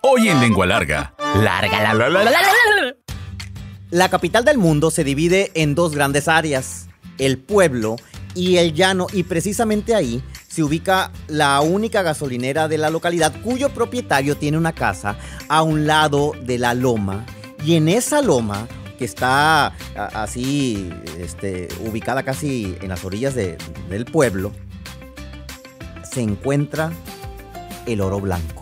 Hoy en Lengua Larga. Larga la, la, la, capital del mundo se divide en dos grandes áreas, el pueblo y el llano, y precisamente ahí se ubica la única gasolinera de la localidad cuyo propietario tiene una casa a un lado de la loma. Y en esa loma, que está así este, ubicada casi en las orillas del pueblo, se encuentra el oro blanco.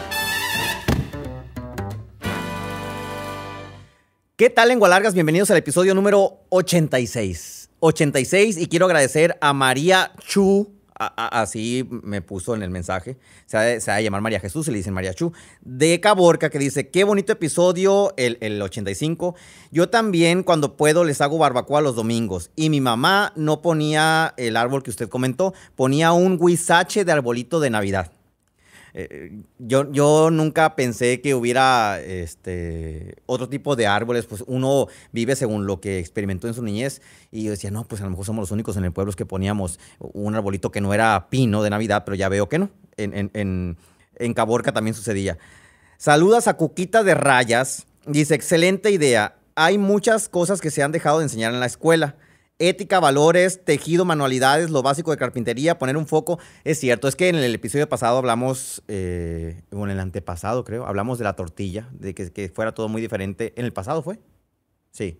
¿Qué tal, lengua Bienvenidos al episodio número 86. 86 y quiero agradecer a María Chu, así me puso en el mensaje, se va llamar María Jesús le dicen María Chu, de Caborca, que dice, qué bonito episodio, el, 85. Yo también cuando puedo les hago barbacoa los domingos y mi mamá no ponía el árbol que usted comentó, ponía un wisache de arbolito de Navidad. Eh, yo, nunca pensé que hubiera este, otro tipo de árboles, pues uno vive según lo que experimentó en su niñez y yo decía, no, pues a lo mejor somos los únicos en el pueblo que poníamos un arbolito que no era pino de Navidad, pero ya veo que no, en, en Caborca también sucedía. Saludas a Cuquita de Rayas, dice, excelente idea, hay muchas cosas que se han dejado de enseñar en la escuela ética, valores, tejido, manualidades, lo básico de carpintería, poner un foco. Es cierto, es que en el episodio pasado hablamos, eh, en el antepasado creo, hablamos de la tortilla, de que, que fuera todo muy diferente. ¿En el pasado fue? Sí.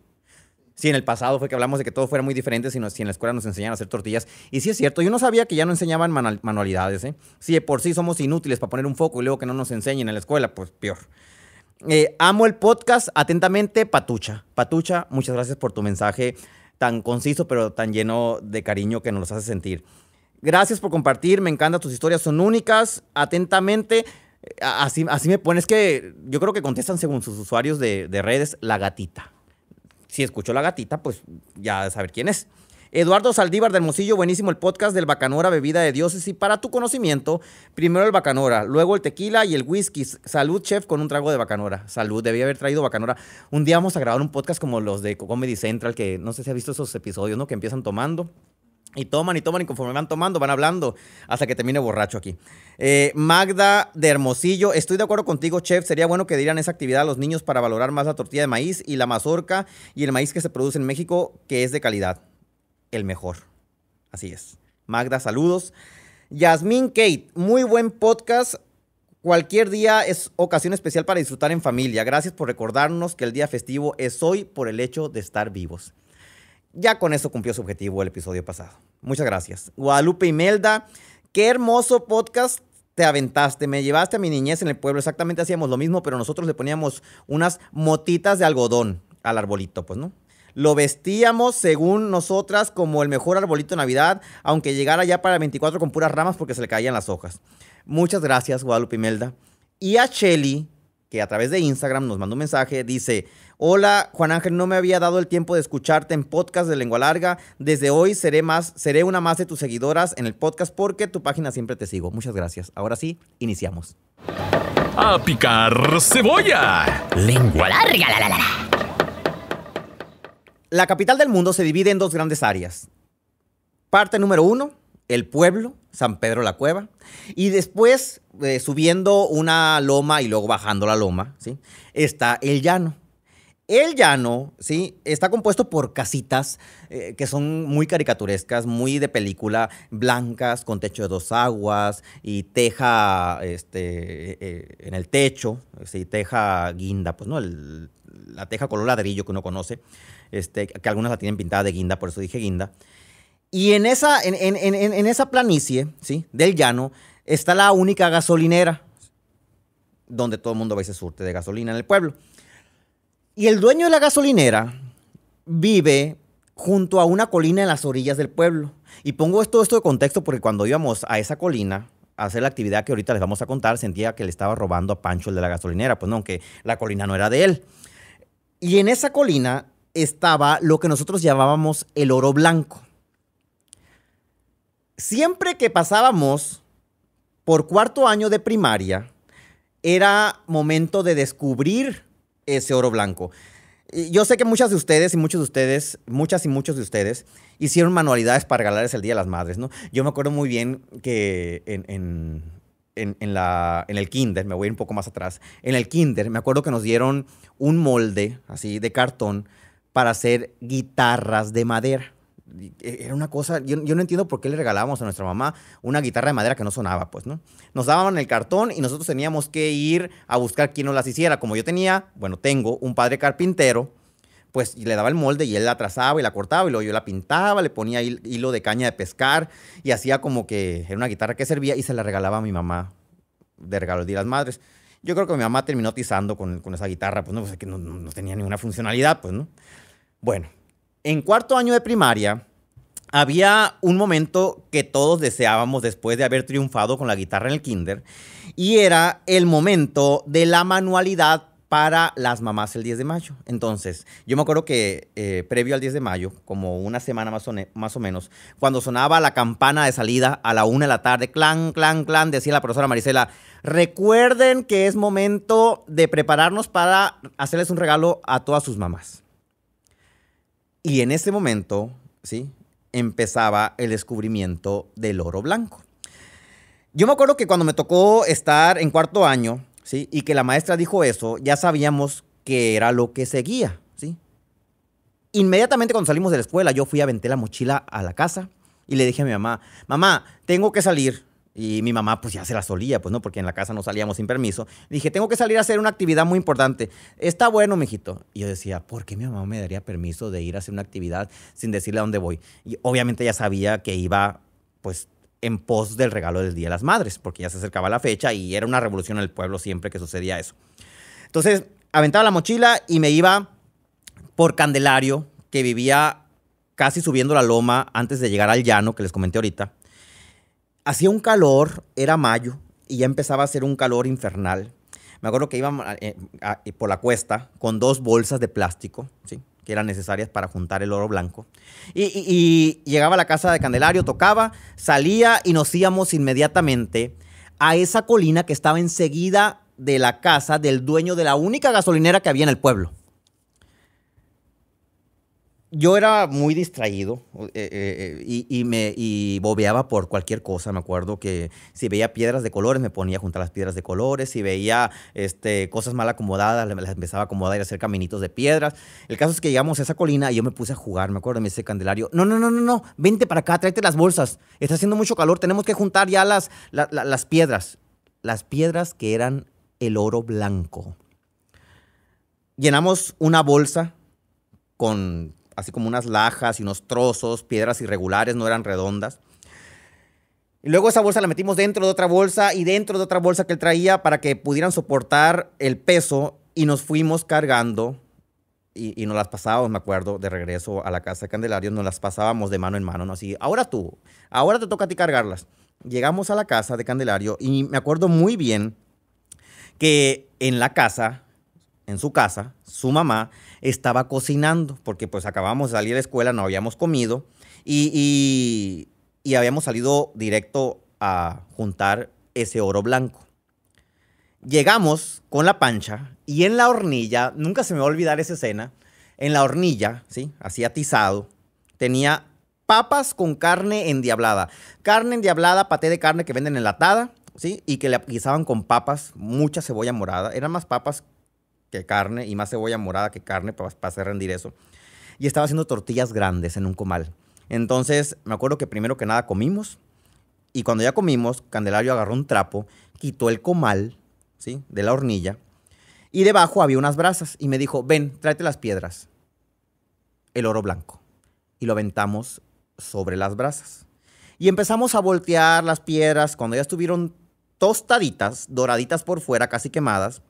Sí, en el pasado fue que hablamos de que todo fuera muy diferente si, si en la escuela nos enseñaban a hacer tortillas. Y sí es cierto, yo no sabía que ya no enseñaban manualidades. ¿eh? Si por sí somos inútiles para poner un foco y luego que no nos enseñen en la escuela, pues peor. Eh, amo el podcast, atentamente, Patucha. Patucha, muchas gracias por tu mensaje tan conciso, pero tan lleno de cariño que nos los hace sentir. Gracias por compartir, me encantan tus historias, son únicas, atentamente. Eh, así, así me pones que yo creo que contestan según sus usuarios de, de redes, la gatita. Si escuchó la gatita, pues ya saber quién es. Eduardo Saldívar de Hermosillo, buenísimo el podcast del Bacanora, bebida de dioses. Y para tu conocimiento, primero el Bacanora, luego el tequila y el whisky. Salud, chef, con un trago de Bacanora. Salud, debía haber traído Bacanora. Un día vamos a grabar un podcast como los de Comedy Central, que no sé si has visto esos episodios, ¿no? Que empiezan tomando. Y toman y toman y conforme van tomando, van hablando hasta que termine borracho aquí. Eh, Magda de Hermosillo, estoy de acuerdo contigo, chef. Sería bueno que dieran esa actividad a los niños para valorar más la tortilla de maíz y la mazorca y el maíz que se produce en México, que es de calidad el mejor. Así es. Magda, saludos. Yasmín Kate, muy buen podcast. Cualquier día es ocasión especial para disfrutar en familia. Gracias por recordarnos que el día festivo es hoy por el hecho de estar vivos. Ya con eso cumplió su objetivo el episodio pasado. Muchas gracias. Guadalupe Imelda, qué hermoso podcast te aventaste. Me llevaste a mi niñez en el pueblo. Exactamente hacíamos lo mismo, pero nosotros le poníamos unas motitas de algodón al arbolito, pues, ¿no? Lo vestíamos, según nosotras, como el mejor arbolito de Navidad, aunque llegara ya para el 24 con puras ramas porque se le caían las hojas. Muchas gracias, Guadalupe Imelda. Y a Shelly, que a través de Instagram nos mandó un mensaje, dice, hola Juan Ángel, no me había dado el tiempo de escucharte en podcast de lengua larga, desde hoy seré, más, seré una más de tus seguidoras en el podcast porque tu página siempre te sigo. Muchas gracias. Ahora sí, iniciamos. A picar cebolla. Lengua larga, la la la. La capital del mundo se divide en dos grandes áreas. Parte número uno, el pueblo, San Pedro la Cueva, y después eh, subiendo una loma y luego bajando la loma, está el llano. El llano, ¿sí? Está compuesto por casitas eh, que son muy caricaturescas, muy de película, blancas, con techo de dos aguas y teja este, eh, eh, en el techo, ¿sí? teja guinda, pues no, la teja color ladrillo que uno conoce, este, que algunas la tienen pintada de guinda, por eso dije guinda. Y en esa, en, esa planicie, ¿sí? Del llano, está la única gasolinera, donde todo el mundo va y surte de gasolina en el pueblo. Y el dueño de la gasolinera vive junto a una colina en las orillas del pueblo. Y pongo esto, esto de contexto porque cuando íbamos a esa colina a hacer la actividad que ahorita les vamos a contar, sentía que le estaba robando a Pancho el de la gasolinera, pues no, aunque la colina no era de él. Y en esa colina estaba lo que nosotros llamábamos el oro blanco. Siempre que pasábamos por cuarto año de primaria, era momento de descubrir ese oro blanco. Yo sé que muchas de ustedes y muchos de ustedes, muchas y muchos de ustedes, hicieron manualidades para regalarles el Día de las Madres, ¿no? Yo me acuerdo muy bien que en, la, en el kinder, me voy un poco más atrás, en el kinder me acuerdo que nos dieron un molde así de cartón para hacer guitarras de madera. E, era una cosa, yo, no entiendo por qué le regalábamos a nuestra mamá una guitarra de madera que no sonaba, pues, ¿no? Nos daban el cartón y nosotros teníamos que ir a buscar quién nos las hiciera. Como yo tenía, bueno, tengo un padre carpintero, pues y le daba el molde y él la trazaba y la cortaba y luego yo la pintaba, le ponía hilo de caña de pescar y hacía como que era una guitarra que servía y se la regalaba a mi mamá de regalo de las madres. Yo creo que mi mamá terminó tizando con, esa guitarra, pues no, sé pues, que no, no tenía ninguna funcionalidad, pues, ¿no? Bueno, en cuarto año de primaria, había un momento que todos deseábamos después de haber triunfado con la guitarra en el kinder, y era el momento de la manualidad para las mamás el 10 de mayo. Entonces, yo me acuerdo que eh, previo al 10 de mayo, como una semana más o, más o, menos, cuando sonaba la campana de salida a la una de la tarde, clan, clan, clan, decía la profesora Marisela, recuerden que es momento de prepararnos para hacerles un regalo a todas sus mamás. Y en ese momento, ¿sí? Empezaba el descubrimiento del oro blanco. Yo me acuerdo que cuando me tocó estar en cuarto año, ¿sí? Y que la maestra dijo eso, ya sabíamos que era lo que seguía, ¿sí? Inmediatamente cuando salimos de la escuela, yo fui a vender la mochila a la casa y le dije a mi mamá, mamá, tengo que salir, y mi mamá pues ya se la solía, pues no, porque en la casa no salíamos sin permiso. dije, tengo que salir a hacer una actividad muy importante. Está bueno, mijito. Y yo decía, ¿por qué mi mamá me daría permiso de ir a hacer una actividad sin decirle a dónde voy? Y obviamente ya sabía que iba pues en pos del regalo del Día de las Madres, porque ya se acercaba la fecha y era una revolución en el pueblo siempre que sucedía eso. Entonces, aventaba la mochila y me iba por Candelario, que vivía casi subiendo la loma antes de llegar al llano que les comenté ahorita Hacía un calor, era mayo, y ya empezaba a hacer un calor infernal. Me acuerdo que íbamos eh, por la cuesta con dos bolsas de plástico, ¿sí? que eran necesarias para juntar el oro blanco. Y, y, llegaba a la casa de Candelario, tocaba, salía y nos íbamos inmediatamente a esa colina que estaba enseguida de la casa del dueño de la única gasolinera que había en el pueblo yo era muy distraído eh, eh, eh, y, me bobeaba por cualquier cosa. Me acuerdo que si veía piedras de colores, me ponía a juntar las piedras de colores. Si veía este, cosas mal acomodadas, las empezaba a acomodar y hacer caminitos de piedras. El caso es que llegamos a esa colina y yo me puse a jugar. Me acuerdo, me ese Candelario: No, no, no, no, no, vente para acá, tráete las bolsas. Está haciendo mucho calor, tenemos que juntar ya las, las piedras. Las piedras que eran el oro blanco. Llenamos una bolsa con así como unas lajas y unos trozos, piedras irregulares, no eran redondas. Y luego esa bolsa la metimos dentro de otra bolsa y dentro de otra bolsa que él traía para que pudieran soportar el peso y nos fuimos cargando y, y nos las pasábamos, me acuerdo, de regreso a la casa de Candelario, nos las pasábamos de mano en mano, Así, ahora tú, ahora te toca a ti cargarlas. Llegamos a la casa de Candelario y me acuerdo muy bien que en la casa, en su casa, su mamá estaba cocinando, porque pues acabamos de salir de escuela, no habíamos comido y, habíamos salido directo a juntar ese oro blanco. Llegamos con la pancha y en la hornilla, nunca se me va a olvidar esa escena, en la hornilla, ¿sí? así atizado, tenía papas con carne endiablada. Carne endiablada, paté de carne que venden enlatada, ¿sí? Y que le guisaban con papas, mucha cebolla morada. Eran más papas que carne y más cebolla morada que carne para, hacer rendir eso. Y estaba haciendo tortillas grandes en un comal. Entonces, me acuerdo que primero que nada comimos y cuando ya comimos, Candelario agarró un trapo, quitó el comal, ¿sí? De la hornilla y debajo había unas brasas y me dijo, ven, tráete las piedras, el oro blanco. Y lo aventamos sobre las brasas. Y empezamos a voltear las piedras cuando ya estuvieron tostaditas, doraditas por fuera, casi quemadas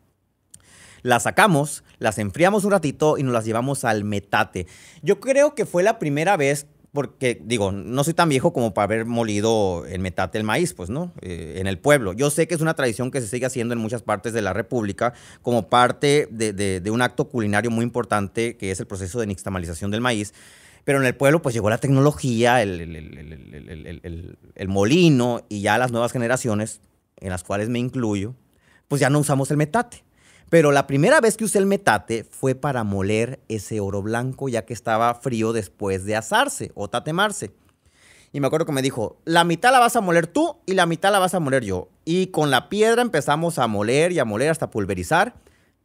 las sacamos, las enfriamos un ratito y nos las llevamos al metate. Yo creo que fue la primera vez, porque digo, no soy tan viejo como para haber molido el metate el maíz, pues, ¿no? Eh, en el pueblo. Yo sé que es una tradición que se sigue haciendo en muchas partes de la República como parte de, un acto culinario muy importante que es el proceso de nixtamalización del maíz. Pero en el pueblo pues llegó la tecnología, el molino y ya las nuevas generaciones, en las cuales me incluyo, pues ya no usamos el metate pero la primera vez que usé el metate fue para moler ese oro blanco, ya que estaba frío después de asarse o tatemarse. Y me acuerdo que me dijo, la mitad la vas a moler tú y la mitad la vas a moler yo. Y con la piedra empezamos a moler y a moler hasta pulverizar.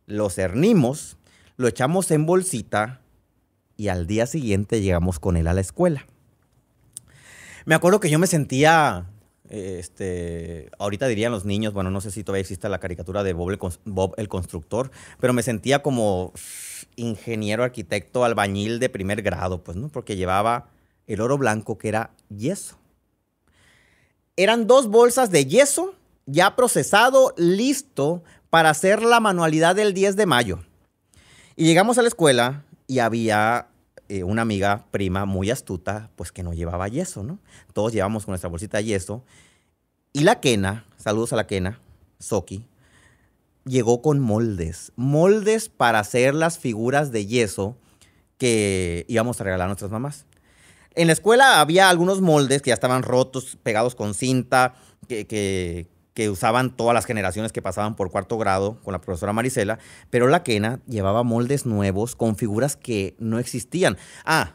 Lo cernimos, lo echamos en bolsita y al día siguiente llegamos con él a la escuela. Me acuerdo que yo me sentía este, ahorita dirían los niños, bueno, no sé si todavía existe la caricatura de Bob el, constructor, pero me sentía como ingeniero, arquitecto, albañil de primer grado, pues, ¿no? Porque llevaba el oro blanco que era yeso. Eran dos bolsas de yeso ya procesado, listo para hacer la manualidad del 10 de mayo. Y llegamos a la escuela y había eh, una amiga prima muy astuta, pues que no llevaba yeso, ¿no? Todos llevamos con nuestra bolsita yeso. Y la quena, saludos a la quena, Soki, llegó con moldes, moldes para hacer las figuras de yeso que íbamos a regalar a nuestras mamás. En la escuela había algunos moldes que ya estaban rotos, pegados con cinta, que, que usaban todas las generaciones que pasaban por cuarto grado con la profesora Marisela, pero la quena llevaba moldes nuevos con figuras que no existían. Ah,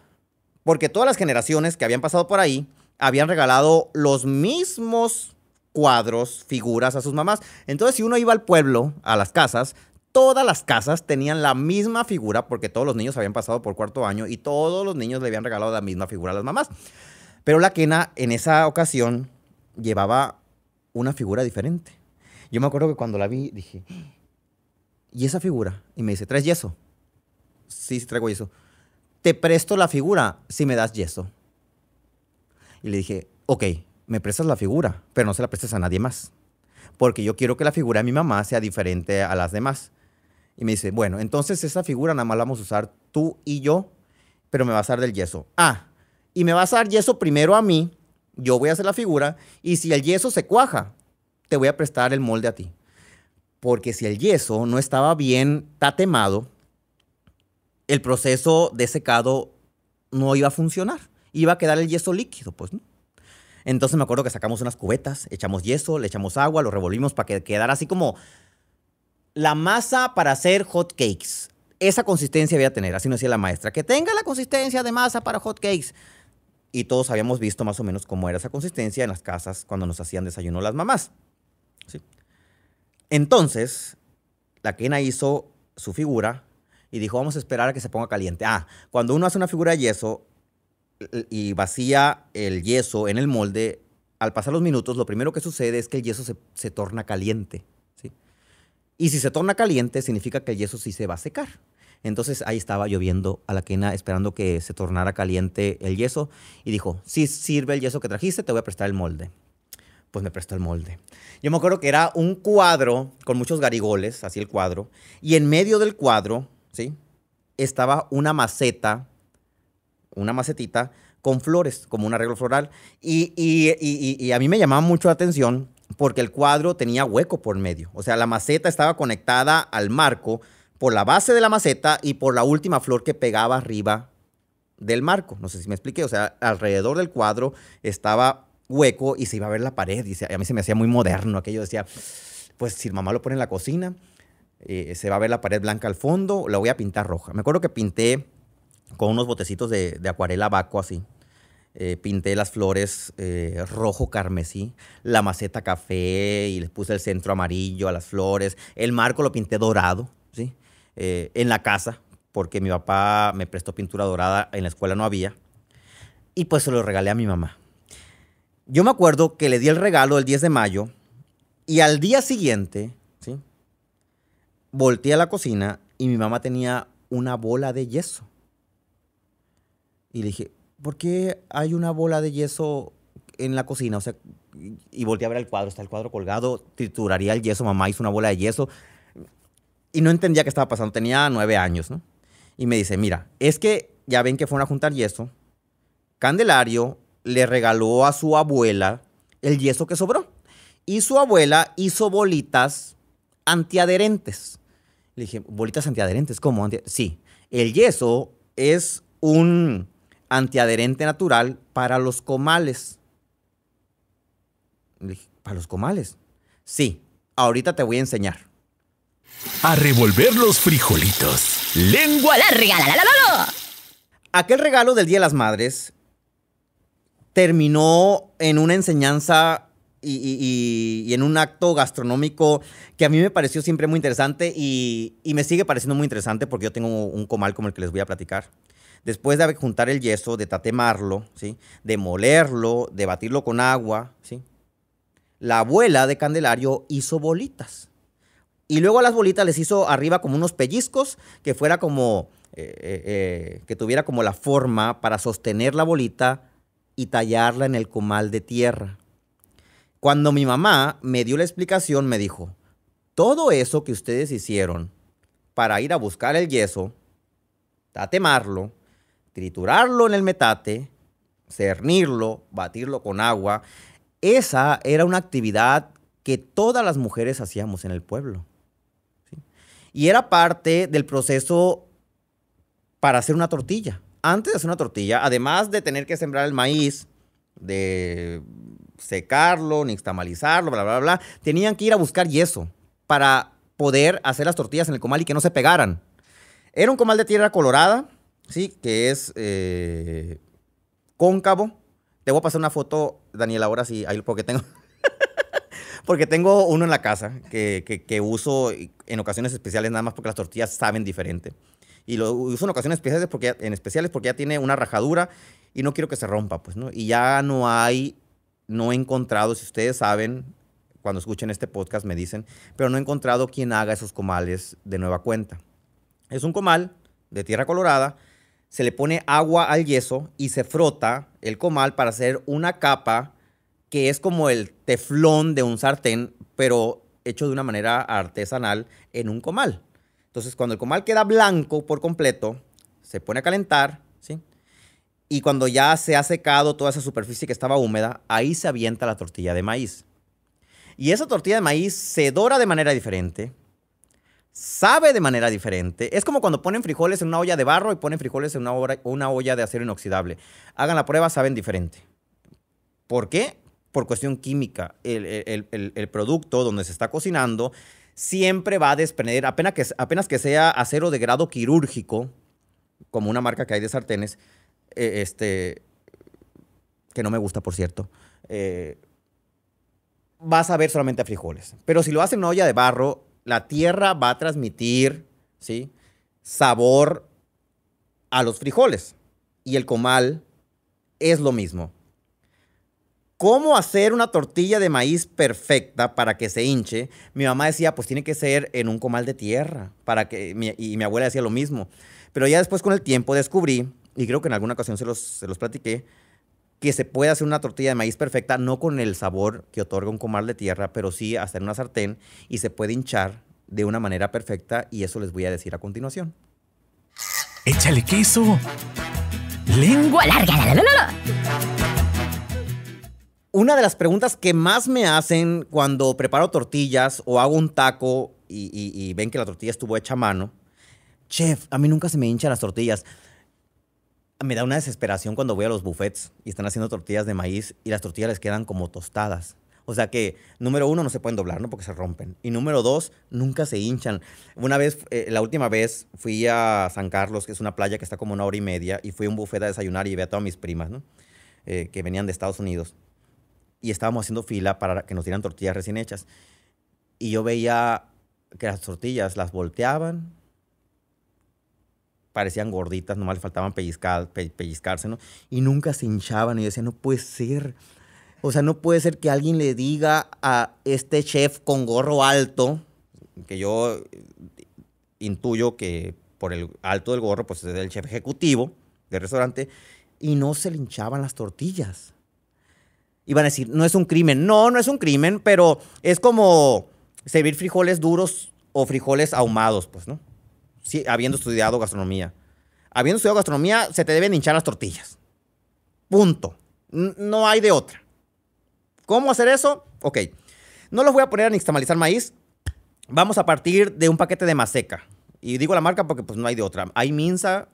porque todas las generaciones que habían pasado por ahí habían regalado los mismos cuadros, figuras a sus mamás. Entonces, si uno iba al pueblo, a las casas, todas las casas tenían la misma figura porque todos los niños habían pasado por cuarto año y todos los niños le habían regalado la misma figura a las mamás. Pero la quena en esa ocasión llevaba una figura diferente. Yo me acuerdo que cuando la vi dije, ¿y esa figura? Y me dice, ¿traes yeso? Sí, sí, traigo yeso. Te presto la figura si me das yeso. Y le dije, ok, me prestas la figura, pero no se la prestes a nadie más. Porque yo quiero que la figura de mi mamá sea diferente a las demás. Y me dice, bueno, entonces esa figura nada más la vamos a usar tú y yo, pero me vas a dar del yeso. Ah, y me vas a dar yeso primero a mí yo voy a hacer la figura y si el yeso se cuaja, te voy a prestar el molde a ti. Porque si el yeso no estaba bien tatemado, el proceso de secado no iba a funcionar. Iba a quedar el yeso líquido, pues, Entonces me acuerdo que sacamos unas cubetas, echamos yeso, le echamos agua, lo revolvimos para que quedara así como la masa para hacer hot cakes. Esa consistencia voy a tener, así nos decía la maestra, que tenga la consistencia de masa para hot cakes y todos habíamos visto más o menos cómo era esa consistencia en las casas cuando nos hacían desayuno las mamás. ¿sí? Entonces, la quena hizo su figura y dijo, vamos a esperar a que se ponga caliente. Ah, cuando uno hace una figura de yeso y vacía el yeso en el molde, al pasar los minutos, lo primero que sucede es que el yeso se, se torna caliente. ¿sí? Y si se torna caliente, significa que el yeso sí se va a secar. Entonces ahí estaba lloviendo a la quena esperando que se tornara caliente el yeso y dijo, si sirve el yeso que trajiste, te voy a prestar el molde. Pues me prestó el molde. Yo me acuerdo que era un cuadro con muchos garigoles, así el cuadro, y en medio del cuadro, ¿sí? Estaba una maceta, una macetita con flores, como un arreglo floral. Y, y a mí me llamaba mucho la atención porque el cuadro tenía hueco por medio. O sea, la maceta estaba conectada al marco por la base de la maceta y por la última flor que pegaba arriba del marco. No sé si me expliqué, o sea, alrededor del cuadro estaba hueco y se iba a ver la pared. Y a mí se me hacía muy moderno aquello. Decía, pues si mamá lo pone en la cocina, eh, se va a ver la pared blanca al fondo, la voy a pintar roja. Me acuerdo que pinté con unos botecitos de, acuarela vaco así. Eh, pinté las flores eh, rojo carmesí, la maceta café y les puse el centro amarillo a las flores. El marco lo pinté dorado, ¿sí? Eh, en la casa, porque mi papá me prestó pintura dorada, en la escuela no había, y pues se lo regalé a mi mamá. Yo me acuerdo que le di el regalo el 10 de mayo y al día siguiente, ¿sí? Volté a la cocina y mi mamá tenía una bola de yeso. Y le dije, ¿por qué hay una bola de yeso en la cocina? O sea, y volteé a ver el cuadro, está el cuadro colgado, trituraría el yeso, mamá hizo una bola de yeso, y no entendía qué estaba pasando. Tenía nueve años, ¿no? Y me dice, mira, es que ya ven que fueron a juntar yeso. Candelario le regaló a su abuela el yeso que sobró. Y su abuela hizo bolitas antiadherentes. Le dije, bolitas antiadherentes, ¿cómo? sí, el yeso es un antiadherente natural para los comales. Le dije, ¿para los comales? Sí, ahorita te voy a enseñar. A revolver los frijolitos. Lengua larga. La, la, Aquel regalo del Día de las Madres terminó en una enseñanza y, en un acto gastronómico que a mí me pareció siempre muy interesante y, me sigue pareciendo muy interesante porque yo tengo un comal como el que les voy a platicar. Después de juntar el yeso, de tatemarlo, ¿sí? de molerlo, de batirlo con agua, ¿sí? la abuela de Candelario hizo bolitas. Y luego a las bolitas les hizo arriba como unos pellizcos, que fuera como, eh, eh, eh, que tuviera como la forma para sostener la bolita y tallarla en el comal de tierra. Cuando mi mamá me dio la explicación, me dijo, todo eso que ustedes hicieron para ir a buscar el yeso, tatemarlo, triturarlo en el metate, cernirlo, batirlo con agua, esa era una actividad que todas las mujeres hacíamos en el pueblo. Y era parte del proceso para hacer una tortilla. Antes de hacer una tortilla, además de tener que sembrar el maíz, de secarlo, nixtamalizarlo, bla, bla, bla, tenían que ir a buscar yeso para poder hacer las tortillas en el comal y que no se pegaran. Era un comal de tierra colorada, ¿sí? Que es eh, cóncavo. Te voy a pasar una foto, Daniel, ahora sí, ahí porque tengo. Porque tengo uno en la casa que, uso en ocasiones especiales nada más porque las tortillas saben diferente. Y lo uso en ocasiones especiales porque ya, en especiales porque ya tiene una rajadura y no quiero que se rompa, pues, ¿no? Y ya no hay, no he encontrado, si ustedes saben, cuando escuchen este podcast me dicen, pero no he encontrado quien haga esos comales de nueva cuenta. Es un comal de tierra colorada, se le pone agua al yeso y se frota el comal para hacer una capa que es como el teflón de un sartén, pero hecho de una manera artesanal en un comal. Entonces, cuando el comal queda blanco por completo, se pone a calentar, ¿sí? Y cuando ya se ha secado toda esa superficie que estaba húmeda, ahí se avienta la tortilla de maíz. Y esa tortilla de maíz se dora de manera diferente, sabe de manera diferente. Es como cuando ponen frijoles en una olla de barro y ponen frijoles en una, una olla de acero inoxidable. Hagan la prueba, saben diferente. ¿Por qué? por cuestión química. El, producto donde se está cocinando siempre va a desprender, apenas que, apenas que sea acero de grado quirúrgico, como una marca que hay de sartenes, eh, este, que no me gusta, por cierto, eh, vas a ver solamente a frijoles. Pero si lo hacen en olla de barro, la tierra va a transmitir ¿sí? sabor a los frijoles. Y el comal es lo mismo cómo hacer una tortilla de maíz perfecta para que se hinche, mi mamá decía, pues tiene que ser en un comal de tierra, para que, y mi abuela decía lo mismo. Pero ya después con el tiempo descubrí, y creo que en alguna ocasión se los, se los platiqué, que se puede hacer una tortilla de maíz perfecta, no con el sabor que otorga un comal de tierra, pero sí hacer una sartén y se puede hinchar de una manera perfecta y eso les voy a decir a continuación. Échale queso. Lengua larga. La, la, la, una de las preguntas que más me hacen cuando preparo tortillas o hago un taco y, ven que la tortilla estuvo hecha a mano, chef, a mí nunca se me hinchan las tortillas. Me da una desesperación cuando voy a los buffets y están haciendo tortillas de maíz y las tortillas les quedan como tostadas. O sea que, número uno, no se pueden doblar, ¿no? Porque se rompen. Y número dos, nunca se hinchan. Una vez, eh, la última vez, fui a San Carlos, que es una playa que está como una hora y media, y fui a un buffet a desayunar y llevé a todas mis primas, eh, que venían de Estados Unidos y estábamos haciendo fila para que nos dieran tortillas recién hechas. Y yo veía que las tortillas las volteaban, parecían gorditas, nomás le faltaban pellizcar, pellizcarse, ¿no? Y nunca se hinchaban. Y yo decía, no puede ser. O sea, no puede ser que alguien le diga a este chef con gorro alto, que yo eh, intuyo que por el alto del gorro, pues es el chef ejecutivo del restaurante, y no se le hinchaban las tortillas. Y van a decir, no es un crimen. No, no es un crimen, pero es como servir frijoles duros o frijoles ahumados, pues, ¿no? Sí, habiendo estudiado gastronomía. Habiendo estudiado gastronomía, se te deben hinchar las tortillas. Punto. No hay de otra. ¿Cómo hacer eso? Ok. No los voy a poner a nixtamalizar maíz. Vamos a partir de un paquete de maseca. Y digo la marca porque pues no hay de otra. Hay Minsa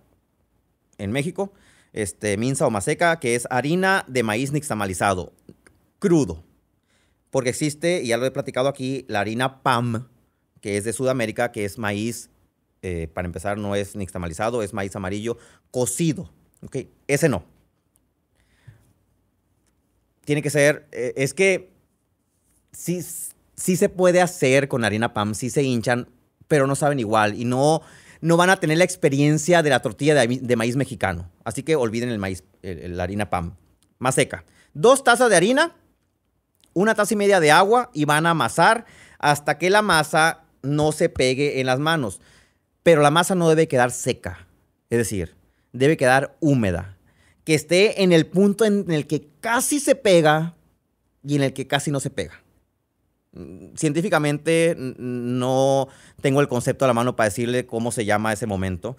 en México este, minza o maseca, que es harina de maíz nixtamalizado, crudo. Porque existe, y ya lo he platicado aquí, la harina PAM, que es de Sudamérica, que es maíz, eh, para empezar, no es nixtamalizado, es maíz amarillo cocido. Okay. Ese no. Tiene que ser, eh, es que sí, sí se puede hacer con harina PAM, sí se hinchan, pero no saben igual y no no van a tener la experiencia de la tortilla de, maíz mexicano. Así que olviden el maíz, la harina PAM. Más seca. Dos tazas de harina, una taza y media de agua y van a amasar hasta que la masa no se pegue en las manos. Pero la masa no debe quedar seca. Es decir, debe quedar húmeda. Que esté en el punto en el que casi se pega y en el que casi no se pega. Científicamente no tengo el concepto a la mano para decirle cómo se llama ese momento,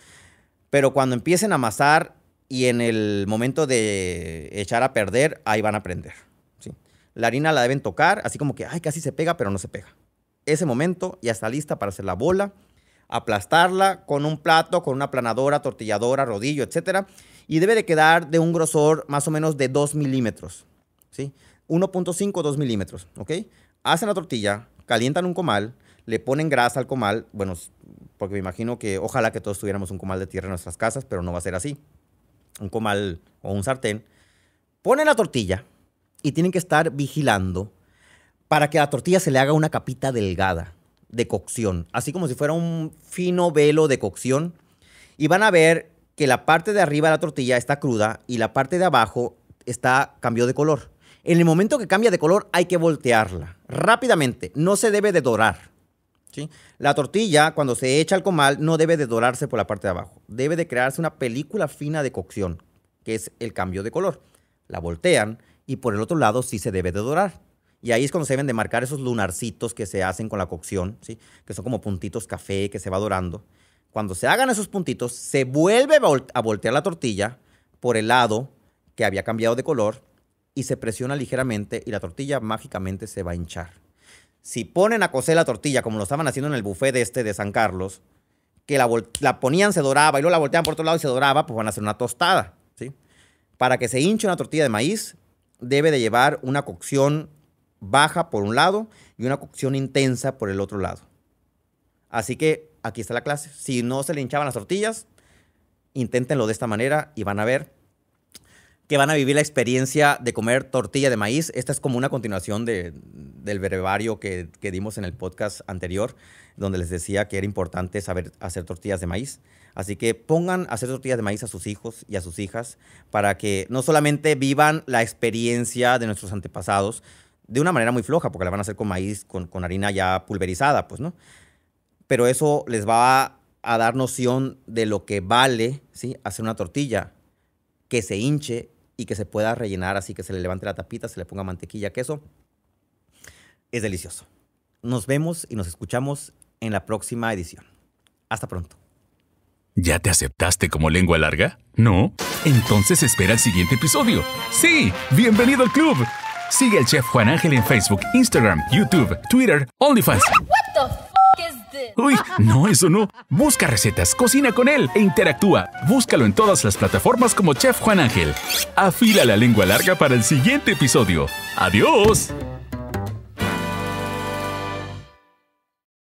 pero cuando empiecen a amasar y en el momento de echar a perder, ahí van a aprender. ¿sí? La harina la deben tocar, así como que, ay, casi se pega, pero no se pega. Ese momento ya está lista para hacer la bola, aplastarla con un plato, con una aplanadora, tortilladora, rodillo, etcétera, y debe de quedar de un grosor más o menos de 2 milímetros, ¿sí? 1.5 2 milímetros, ¿ok? hacen la tortilla, calientan un comal, le ponen grasa al comal, bueno, porque me imagino que ojalá que todos tuviéramos un comal de tierra en nuestras casas, pero no va a ser así. Un comal o un sartén. Ponen la tortilla y tienen que estar vigilando para que la tortilla se le haga una capita delgada de cocción, así como si fuera un fino velo de cocción. Y van a ver que la parte de arriba de la tortilla está cruda y la parte de abajo está cambió de color. En el momento que cambia de color hay que voltearla rápidamente, no se debe de dorar. ¿sí? La tortilla cuando se echa al comal no debe de dorarse por la parte de abajo, debe de crearse una película fina de cocción, que es el cambio de color. La voltean y por el otro lado sí se debe de dorar. Y ahí es cuando se deben de marcar esos lunarcitos que se hacen con la cocción, ¿sí? que son como puntitos café que se va dorando. Cuando se hagan esos puntitos, se vuelve a voltear la tortilla por el lado que había cambiado de color y se presiona ligeramente y la tortilla mágicamente se va a hinchar. Si ponen a cocer la tortilla, como lo estaban haciendo en el buffet de este de San Carlos, que la, ponían, se doraba y luego la volteaban por otro lado y se doraba, pues van a hacer una tostada. ¿sí? Para que se hinche una tortilla de maíz, debe de llevar una cocción baja por un lado y una cocción intensa por el otro lado. Así que aquí está la clase. Si no se le hinchaban las tortillas, inténtenlo de esta manera y van a ver que van a vivir la experiencia de comer tortilla de maíz. Esta es como una continuación de, del brevario que, dimos en el podcast anterior, donde les decía que era importante saber hacer tortillas de maíz. Así que pongan a hacer tortillas de maíz a sus hijos y a sus hijas para que no solamente vivan la experiencia de nuestros antepasados de una manera muy floja, porque la van a hacer con maíz, con, harina ya pulverizada, pues, ¿no? Pero eso les va a, dar noción de lo que vale, ¿sí? Hacer una tortilla que se hinche y que se pueda rellenar así que se le levante la tapita, se le ponga mantequilla, queso. Es delicioso. Nos vemos y nos escuchamos en la próxima edición. Hasta pronto. ¿Ya te aceptaste como lengua larga? ¿No? Entonces espera el siguiente episodio. Sí, bienvenido al club. Sigue al chef Juan Ángel en Facebook, Instagram, YouTube, Twitter, OnlyFans. Uy, no, eso no. Busca recetas, cocina con él e interactúa. Búscalo en todas las plataformas como Chef Juan Ángel. Afila la lengua larga para el siguiente episodio. ¡Adiós!